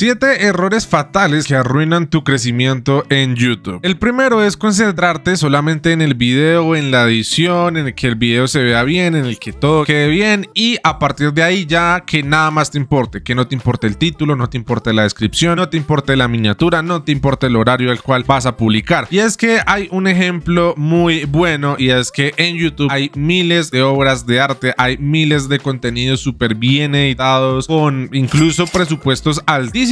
7 errores fatales que arruinan tu crecimiento en YouTube. El primero es concentrarte solamente en el video, en la edición, en el que el video se vea bien, en el que todo quede bien y a partir de ahí ya que nada más te importe, que no te importe el título, no te importe la descripción, no te importe la miniatura, no te importe el horario al cual vas a publicar. Y es que hay un ejemplo muy bueno y es que en YouTube hay miles de obras de arte, hay miles de contenidos súper bien editados con incluso presupuestos altísimos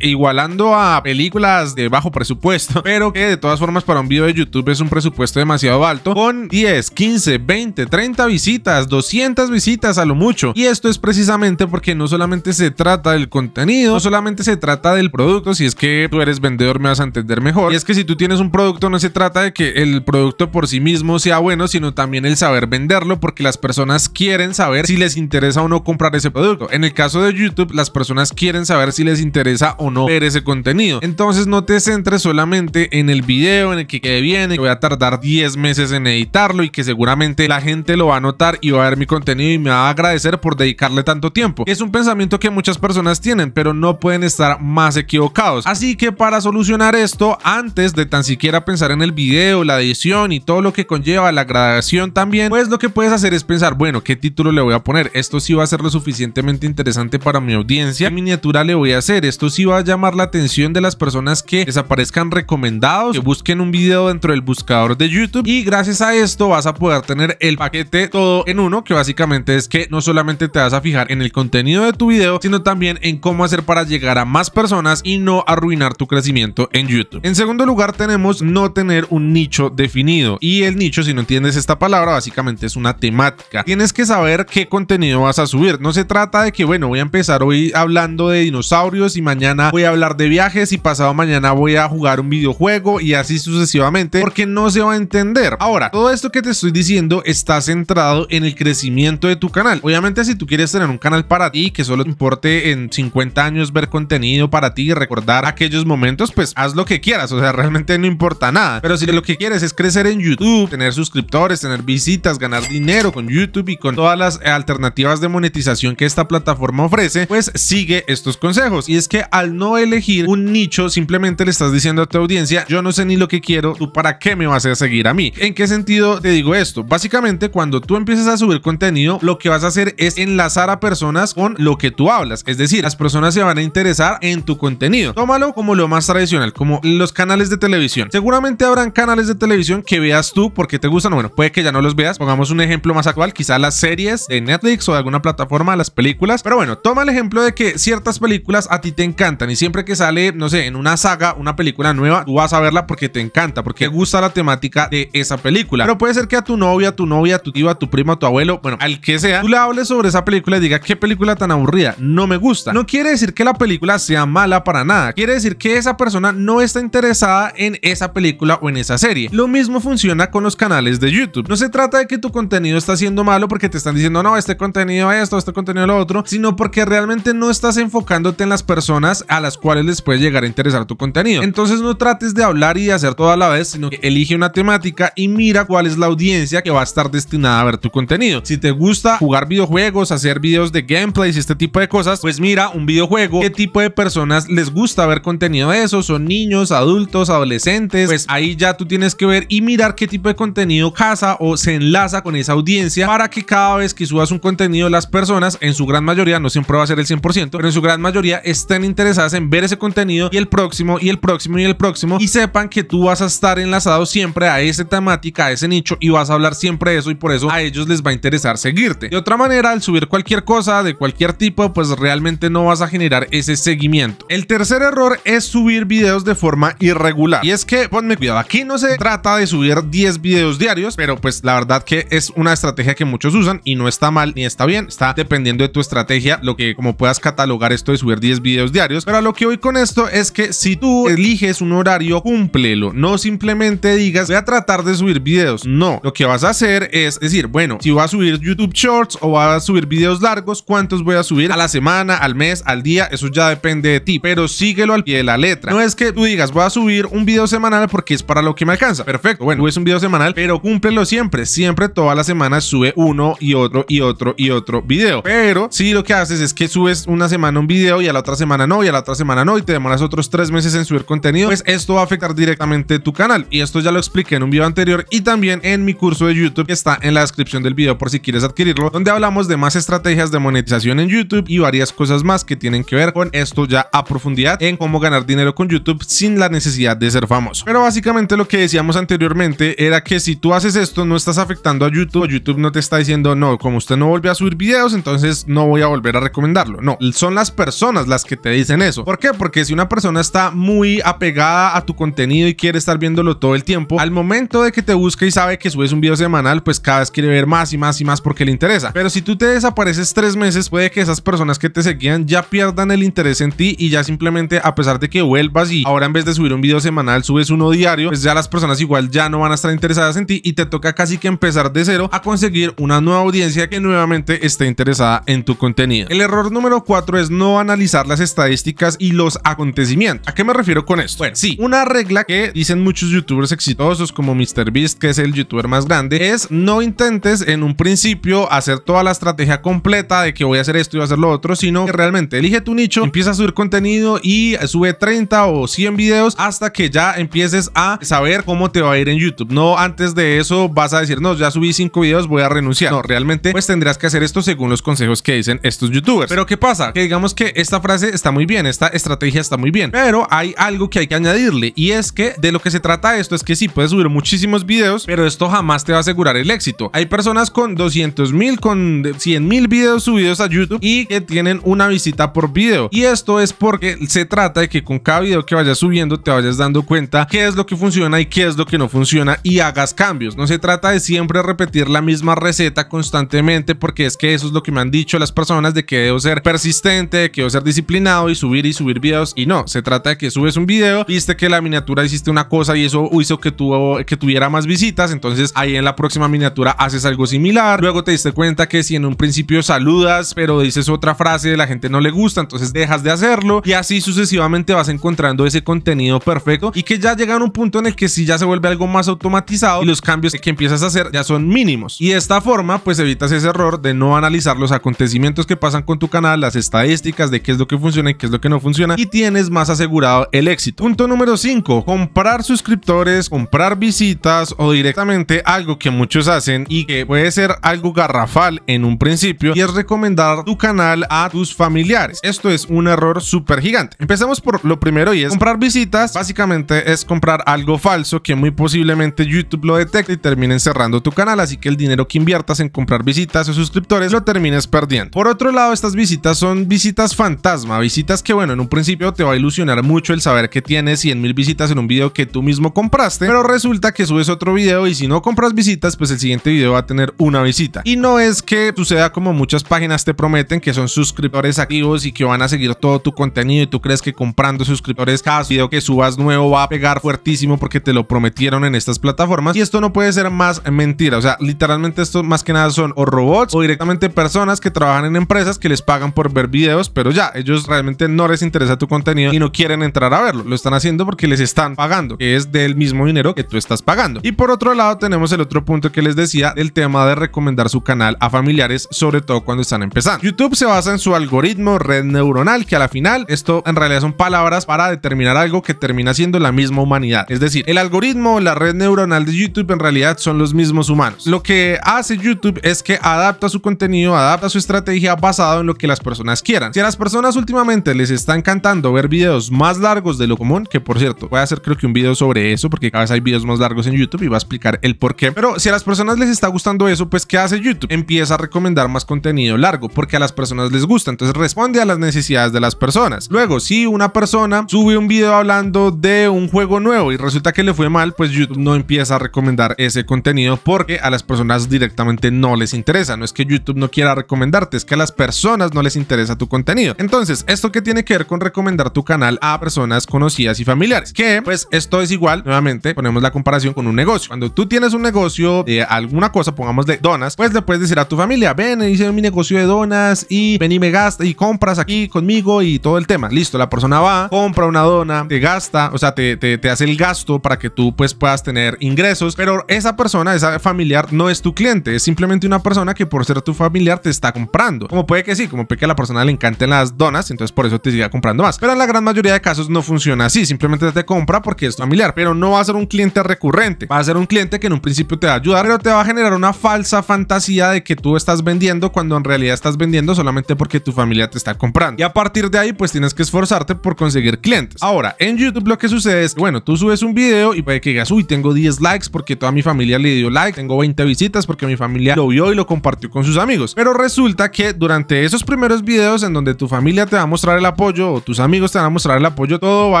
igualando a películas de bajo presupuesto, pero que de todas formas para un video de YouTube es un presupuesto demasiado alto, con 10, 15, 20, 30 visitas, 200 visitas a lo mucho. Y esto es precisamente porque no solamente se trata del contenido, no solamente se trata del producto, si es que tú eres vendedor me vas a entender mejor. Y es que si tú tienes un producto no se trata de que el producto por sí mismo sea bueno, sino también el saber venderlo, porque las personas quieren saber si les interesa o no comprar ese producto. En el caso de YouTube, las personas quieren saber si les interesa interesa o no ver ese contenido. Entonces no te centres solamente en el video, en el que quede bien, que voy a tardar 10 meses en editarlo y que seguramente la gente lo va a notar y va a ver mi contenido y me va a agradecer por dedicarle tanto tiempo. Es un pensamiento que muchas personas tienen, pero no pueden estar más equivocados. Así que para solucionar esto, antes de tan siquiera pensar en el video, la edición y todo lo que conlleva la grabación también, pues lo que puedes hacer es pensar, bueno, ¿qué título le voy a poner? Esto sí va a ser lo suficientemente interesante para mi audiencia. ¿Qué miniatura le voy a hacer? Esto sí va a llamar la atención de las personas que les recomendados, que busquen un video dentro del buscador de YouTube y gracias a esto vas a poder tener el paquete todo en uno, que básicamente es que no solamente te vas a fijar en el contenido de tu video, sino también en cómo hacer para llegar a más personas y no arruinar tu crecimiento en YouTube. En segundo lugar tenemos no tener un nicho definido y el nicho, si no entiendes esta palabra, básicamente es una temática. Tienes que saber qué contenido vas a subir. No se trata de que, bueno, voy a empezar hoy hablando de dinosaurios y mañana voy a hablar de viajes y pasado mañana voy a jugar un videojuego y así sucesivamente porque no se va a entender. Ahora, todo esto que te estoy diciendo está centrado en el crecimiento de tu canal. Obviamente si tú quieres tener un canal para ti que solo te importe en 50 años ver contenido para ti y recordar aquellos momentos, pues haz lo que quieras, o sea, realmente no importa nada. Pero si lo que quieres es crecer en YouTube, tener suscriptores, tener visitas, ganar dinero con YouTube y con todas las alternativas de monetización que esta plataforma ofrece, pues sigue estos consejos es que al no elegir un nicho, simplemente le estás diciendo a tu audiencia, yo no sé ni lo que quiero, tú para qué me vas a seguir a mí. ¿En qué sentido te digo esto? Básicamente, cuando tú empiezas a subir contenido, lo que vas a hacer es enlazar a personas con lo que tú hablas. Es decir, las personas se van a interesar en tu contenido. Tómalo como lo más tradicional, como los canales de televisión. Seguramente habrán canales de televisión que veas tú porque te gustan. Bueno, puede que ya no los veas. Pongamos un ejemplo más actual, quizá las series de Netflix o de alguna plataforma, las películas. Pero bueno, toma el ejemplo de que ciertas películas a ti te encantan y siempre que sale, no sé, en una saga, una película nueva, tú vas a verla porque te encanta, porque te gusta la temática de esa película. Pero puede ser que a tu novia, a tu novia, a tu tío, a tu primo, a tu abuelo, bueno, al que sea, tú le hables sobre esa película y diga qué película tan aburrida, no me gusta. No quiere decir que la película sea mala para nada, quiere decir que esa persona no está interesada en esa película o en esa serie. Lo mismo funciona con los canales de YouTube. No se trata de que tu contenido está siendo malo porque te están diciendo, no, este contenido es esto, este contenido lo otro, sino porque realmente no estás enfocándote en las personas a las cuales les puede llegar a interesar tu contenido. Entonces no trates de hablar y de hacer todo a la vez, sino que elige una temática y mira cuál es la audiencia que va a estar destinada a ver tu contenido. Si te gusta jugar videojuegos, hacer videos de gameplays y este tipo de cosas, pues mira un videojuego, qué tipo de personas les gusta ver contenido de eso, son niños, adultos, adolescentes, pues ahí ya tú tienes que ver y mirar qué tipo de contenido casa o se enlaza con esa audiencia para que cada vez que subas un contenido las personas en su gran mayoría, no siempre va a ser el 100%, pero en su gran mayoría es estén interesadas en ver ese contenido y el próximo y el próximo y el próximo y sepan que tú vas a estar enlazado siempre a esa temática, a ese nicho y vas a hablar siempre de eso y por eso a ellos les va a interesar seguirte. De otra manera, al subir cualquier cosa de cualquier tipo, pues realmente no vas a generar ese seguimiento. El tercer error es subir videos de forma irregular y es que ponme cuidado, aquí no se trata de subir 10 videos diarios, pero pues la verdad que es una estrategia que muchos usan y no está mal ni está bien, está dependiendo de tu estrategia, lo que como puedas catalogar esto de subir 10 videos diarios, pero lo que voy con esto es que si tú eliges un horario, cúmplelo, no simplemente digas voy a tratar de subir videos, no, lo que vas a hacer es decir, bueno, si voy a subir YouTube Shorts o voy a subir videos largos, cuántos voy a subir a la semana, al mes, al día, eso ya depende de ti, pero síguelo al pie de la letra, no es que tú digas voy a subir un video semanal porque es para lo que me alcanza, perfecto, bueno, es un video semanal, pero cúmplelo siempre, siempre toda la semana sube uno y otro y otro y otro video, pero si lo que haces es que subes una semana un video y a la otra semana no y a la otra semana no y te demoras otros tres meses en subir contenido, pues esto va a afectar directamente tu canal. Y esto ya lo expliqué en un video anterior y también en mi curso de YouTube que está en la descripción del video por si quieres adquirirlo, donde hablamos de más estrategias de monetización en YouTube y varias cosas más que tienen que ver con esto ya a profundidad en cómo ganar dinero con YouTube sin la necesidad de ser famoso. Pero básicamente lo que decíamos anteriormente era que si tú haces esto no estás afectando a YouTube, YouTube no te está diciendo no, como usted no volvió a subir videos, entonces no voy a volver a recomendarlo. No, son las personas las que te dicen eso. ¿Por qué? Porque si una persona está muy apegada a tu contenido y quiere estar viéndolo todo el tiempo, al momento de que te busca y sabe que subes un video semanal, pues cada vez quiere ver más y más y más porque le interesa. Pero si tú te desapareces tres meses, puede que esas personas que te seguían ya pierdan el interés en ti y ya simplemente a pesar de que vuelvas y ahora en vez de subir un video semanal subes uno diario, pues ya las personas igual ya no van a estar interesadas en ti y te toca casi que empezar de cero a conseguir una nueva audiencia que nuevamente esté interesada en tu contenido. El error número cuatro es no analizar la estadísticas y los acontecimientos. ¿A qué me refiero con esto? Bueno, sí, una regla que dicen muchos youtubers exitosos como MrBeast, que es el youtuber más grande, es no intentes en un principio hacer toda la estrategia completa de que voy a hacer esto y voy a hacer lo otro, sino que realmente elige tu nicho, empieza a subir contenido y sube 30 o 100 videos hasta que ya empieces a saber cómo te va a ir en YouTube. No antes de eso vas a decir, no, ya subí 5 videos, voy a renunciar. No, realmente pues tendrás que hacer esto según los consejos que dicen estos youtubers. Pero ¿qué pasa? Que digamos que esta frase está muy bien, esta estrategia está muy bien, pero hay algo que hay que añadirle y es que de lo que se trata esto es que sí, puedes subir muchísimos videos, pero esto jamás te va a asegurar el éxito. Hay personas con 200 mil, con 100 mil videos subidos a YouTube y que tienen una visita por video. Y esto es porque se trata de que con cada video que vayas subiendo te vayas dando cuenta qué es lo que funciona y qué es lo que no funciona y hagas cambios. No se trata de siempre repetir la misma receta constantemente porque es que eso es lo que me han dicho las personas de que debo ser persistente, de que debo ser disciplinado disciplinado y subir y subir videos y no, se trata de que subes un video, viste que la miniatura hiciste una cosa y eso hizo que, tuvo, que tuviera más visitas, entonces ahí en la próxima miniatura haces algo similar, luego te diste cuenta que si en un principio saludas pero dices otra frase la gente no le gusta, entonces dejas de hacerlo y así sucesivamente vas encontrando ese contenido perfecto y que ya llegan a un punto en el que si ya se vuelve algo más automatizado y los cambios que empiezas a hacer ya son mínimos y de esta forma pues evitas ese error de no analizar los acontecimientos que pasan con tu canal, las estadísticas de qué es lo que funciona y qué es lo que no funciona y tienes más asegurado el éxito. Punto número 5. Comprar suscriptores, comprar visitas o directamente algo que muchos hacen y que puede ser algo garrafal en un principio y es recomendar tu canal a tus familiares. Esto es un error súper gigante. Empezamos por lo primero y es comprar visitas. Básicamente es comprar algo falso que muy posiblemente YouTube lo detecte y terminen cerrando tu canal. Así que el dinero que inviertas en comprar visitas o suscriptores lo termines perdiendo. Por otro lado, estas visitas son visitas fantasmas Visitas que, bueno, en un principio te va a ilusionar mucho el saber que tienes 100 mil visitas en un video que tú mismo compraste, pero resulta que subes otro video y si no compras visitas, pues el siguiente video va a tener una visita. Y no es que suceda como muchas páginas te prometen que son suscriptores activos y que van a seguir todo tu contenido y tú crees que comprando suscriptores cada video que subas nuevo va a pegar fuertísimo porque te lo prometieron en estas plataformas y esto no puede ser más mentira. O sea, literalmente esto más que nada son o robots o directamente personas que trabajan en empresas que les pagan por ver videos, pero ya, ellos realmente no les interesa tu contenido y no quieren entrar a verlo. Lo están haciendo porque les están pagando, que es del mismo dinero que tú estás pagando. Y por otro lado tenemos el otro punto que les decía, el tema de recomendar su canal a familiares, sobre todo cuando están empezando. YouTube se basa en su algoritmo, red neuronal, que a la final esto en realidad son palabras para determinar algo que termina siendo la misma humanidad. Es decir, el algoritmo, la red neuronal de YouTube en realidad son los mismos humanos. Lo que hace YouTube es que adapta su contenido, adapta su estrategia basado en lo que las personas quieran. Si a las personas últimamente les está encantando ver videos más largos de lo común, que por cierto, voy a hacer creo que un video sobre eso, porque cada vez hay videos más largos en YouTube y va a explicar el por qué. Pero si a las personas les está gustando eso, pues ¿qué hace YouTube? Empieza a recomendar más contenido largo, porque a las personas les gusta, entonces responde a las necesidades de las personas. Luego, si una persona sube un video hablando de un juego nuevo y resulta que le fue mal, pues YouTube no empieza a recomendar ese contenido porque a las personas directamente no les interesa. No es que YouTube no quiera recomendarte, es que a las personas no les interesa tu contenido. Entonces, ¿esto que tiene que ver con recomendar tu canal a personas conocidas y familiares? Que pues esto es igual, nuevamente ponemos la comparación con un negocio. Cuando tú tienes un negocio de alguna cosa, pongamos de donas, pues le puedes decir a tu familia, ven, y hice mi negocio de donas y ven y me gasta y compras aquí conmigo y todo el tema. Listo, la persona va, compra una dona, te gasta, o sea, te, hace el gasto para que tú pues puedas tener ingresos, pero esa persona, esa familiar no es tu cliente, es simplemente una persona que por ser tu familiar te está comprando. Como puede que sí, como puede que a la persona le encanten las donas, entonces por eso te siga comprando más. Pero en la gran mayoría de casos no funciona así, simplemente te compra porque es familiar, pero no va a ser un cliente recurrente, va a ser un cliente que en un principio te va a ayudar, pero te va a generar una falsa fantasía de que tú estás vendiendo cuando en realidad estás vendiendo solamente porque tu familia te está comprando. Y a partir de ahí, pues tienes que esforzarte por conseguir clientes. Ahora, en YouTube lo que sucede es, bueno, tú subes un video y puede que digas, uy, tengo 10 likes porque toda mi familia le dio like, tengo 20 visitas porque mi familia lo vio y lo compartió con sus amigos. Pero resulta que durante esos primeros videos en donde tu familia te te va a mostrar el apoyo o tus amigos te van a mostrar el apoyo, todo va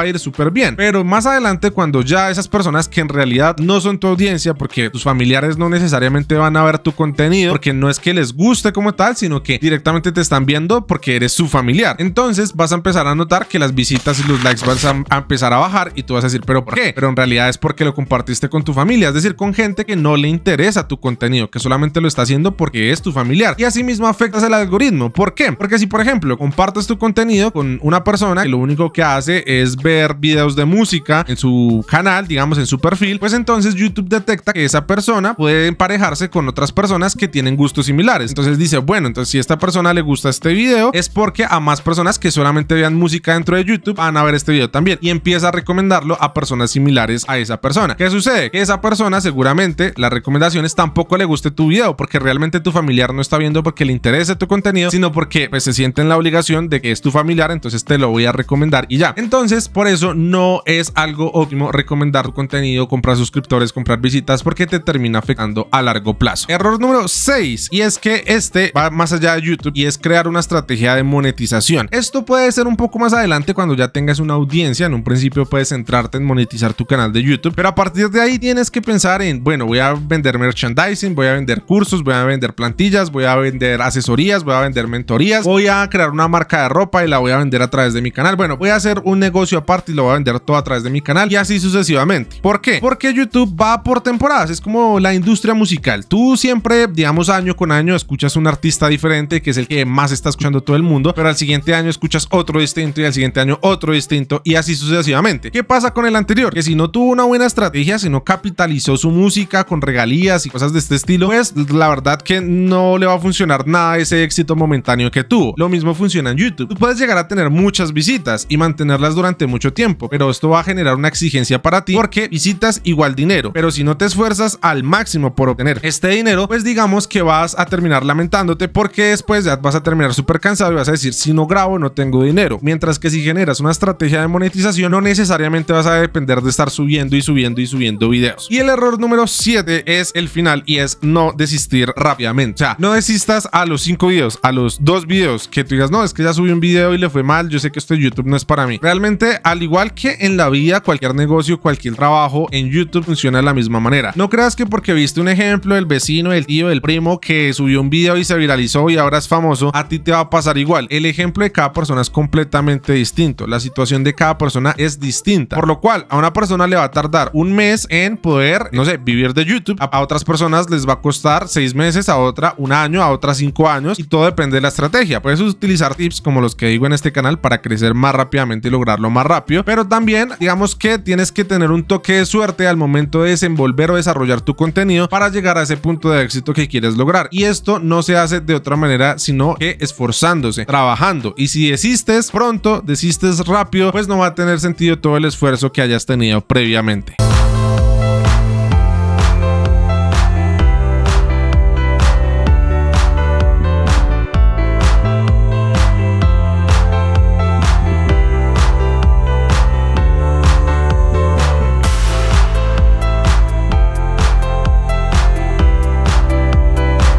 a ir súper bien. Pero más adelante, cuando ya esas personas que en realidad no son tu audiencia, porque tus familiares no necesariamente van a ver tu contenido, porque no es que les guste como tal, sino que directamente te están viendo porque eres su familiar. Entonces vas a empezar a notar que las visitas y los likes van a empezar a bajar y tú vas a decir, ¿pero por qué? Pero en realidad es porque lo compartiste con tu familia, es decir, con gente que no le interesa tu contenido, que solamente lo está haciendo porque es tu familiar. Y así mismo afectas el algoritmo. ¿Por qué? Porque si, por ejemplo, compartes tu contenido con una persona que lo único que hace es ver videos de música en su canal, digamos en su perfil, pues entonces YouTube detecta que esa persona puede emparejarse con otras personas que tienen gustos similares. Entonces dice, bueno, entonces si a esta persona le gusta este video, es porque a más personas que solamente vean música dentro de YouTube van a ver este video también y empieza a recomendarlo a personas similares a esa persona. ¿Qué sucede? Que esa persona seguramente las recomendaciones tampoco le guste tu video porque realmente tu familiar no está viendo porque le interese tu contenido, sino porque pues, se siente en la obligación de que es tu familiar, entonces te lo voy a recomendar y ya. Entonces, por eso no es algo óptimo recomendar tu contenido, comprar suscriptores, comprar visitas, porque te termina afectando a largo plazo. Error número 6, y es que este va más allá de YouTube y es crear una estrategia de monetización. Esto puede ser un poco más adelante cuando ya tengas una audiencia, en un principio puedes centrarte en monetizar tu canal de YouTube, pero a partir de ahí tienes que pensar en, bueno, voy a vender merchandising, voy a vender cursos, voy a vender plantillas, voy a vender asesorías, voy a vender mentorías, voy a crear una marca de ropa y la voy a vender a través de mi canal. Bueno, voy a hacer un negocio aparte y lo voy a vender todo a través de mi canal y así sucesivamente. ¿Por qué? Porque YouTube va por temporadas, es como la industria musical. Tú siempre, digamos, año con año escuchas un artista diferente que es el que más está escuchando todo el mundo, pero al siguiente año escuchas otro distinto y al siguiente año otro distinto y así sucesivamente. ¿Qué pasa con el anterior? Que si no tuvo una buena estrategia, si no capitalizó su música con regalías y cosas de este estilo, pues la verdad que no le va a funcionar nada ese éxito momentáneo que tuvo. Lo mismo funciona en YouTube. Tú puedes llegar a tener muchas visitas y mantenerlas durante mucho tiempo, pero esto va a generar una exigencia para ti porque visitas igual dinero, pero si no te esfuerzas al máximo por obtener este dinero, pues digamos que vas a terminar lamentándote porque después ya vas a terminar súper cansado y vas a decir, si no grabo no tengo dinero. Mientras que si generas una estrategia de monetización, no necesariamente vas a depender de estar subiendo y subiendo y subiendo videos. Y el error número 7 es el final y es no desistir rápidamente. O sea, no desistas a los 5 videos, a los 2 videos que tú digas, no, es que ya subí un video y le fue mal, yo sé que esto de YouTube no es para mí. Realmente, al igual que en la vida, cualquier negocio, cualquier trabajo, en YouTube funciona de la misma manera. No creas que porque viste un ejemplo, del vecino, del tío, del primo que subió un video y se viralizó y ahora es famoso, a ti te va a pasar igual. El ejemplo de cada persona es completamente distinto. La situación de cada persona es distinta. Por lo cual, a una persona le va a tardar un mes en poder, no sé, vivir de YouTube. A otras personas les va a costar seis meses, a otra un año, a otra cinco años y todo depende de la estrategia. Puedes utilizar tips como que digo en este canal para crecer más rápidamente y lograrlo más rápido. Pero también digamos que tienes que tener un toque de suerte al momento de desenvolver o desarrollar tu contenido para llegar a ese punto de éxito que quieres lograr. Y esto no se hace de otra manera sino que esforzándose, trabajando. Y si desistes pronto, desistes rápido, pues no va a tener sentido todo el esfuerzo que hayas tenido previamente.